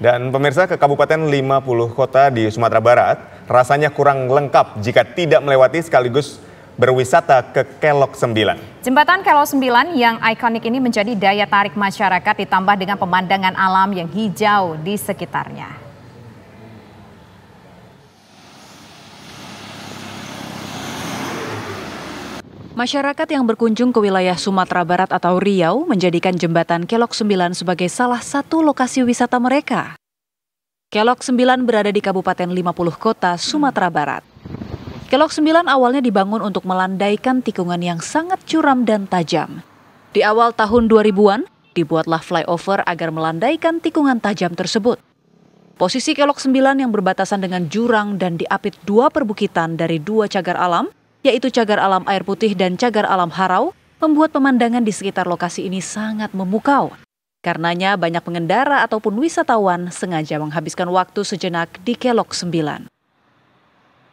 Dan pemirsa ke Kabupaten 50 kota di Sumatera Barat rasanya kurang lengkap jika tidak melewati sekaligus berwisata ke Kelok 9. Jembatan Kelok 9 yang ikonik ini menjadi daya tarik masyarakat ditambah dengan pemandangan alam yang hijau di sekitarnya. Masyarakat yang berkunjung ke wilayah Sumatera Barat atau Riau menjadikan jembatan Kelok 9 sebagai salah satu lokasi wisata mereka. Kelok 9 berada di Kabupaten 50 Kota, Sumatera Barat. Kelok 9 awalnya dibangun untuk melandaikan tikungan yang sangat curam dan tajam. Di awal tahun 2000-an, dibuatlah flyover agar melandaikan tikungan tajam tersebut. Posisi Kelok 9 yang berbatasan dengan jurang dan diapit dua perbukitan dari dua cagar alam – yaitu cagar alam air putih dan cagar alam harau, membuat pemandangan di sekitar lokasi ini sangat memukau. Karenanya banyak pengendara ataupun wisatawan sengaja menghabiskan waktu sejenak di Kelok 9.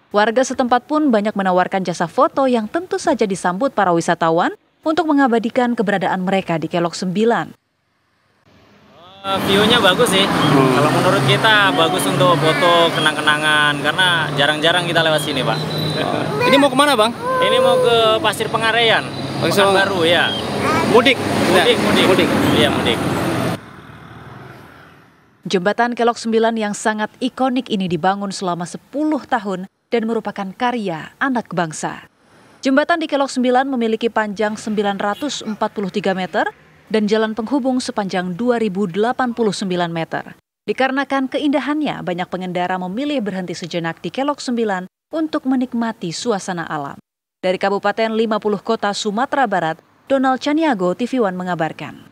Warga setempat pun banyak menawarkan jasa foto yang tentu saja disambut para wisatawan untuk mengabadikan keberadaan mereka di Kelok 9. Eh, view-nya bagus sih. Hmm. Kalau menurut kita bagus untuk foto kenang-kenangan karena jarang-jarang kita lewat sini, Pak. Oh. Ini mau kemana bang? Ini mau ke Pasir Pengarean. Pasir Baru ya. Mudik. Mudik, nah, mudik. Mudik. Iya mudik. Jembatan Kelok 9 yang sangat ikonik ini dibangun selama 10 tahun dan merupakan karya anak bangsa. Jembatan di Kelok 9 memiliki panjang 943 meter dan jalan penghubung sepanjang 2089 meter. Dikarenakan keindahannya, banyak pengendara memilih berhenti sejenak di Kelok 9 untuk menikmati suasana alam. Dari Kabupaten 50 Kota Sumatera Barat, Donald Chaniago, TV One mengabarkan.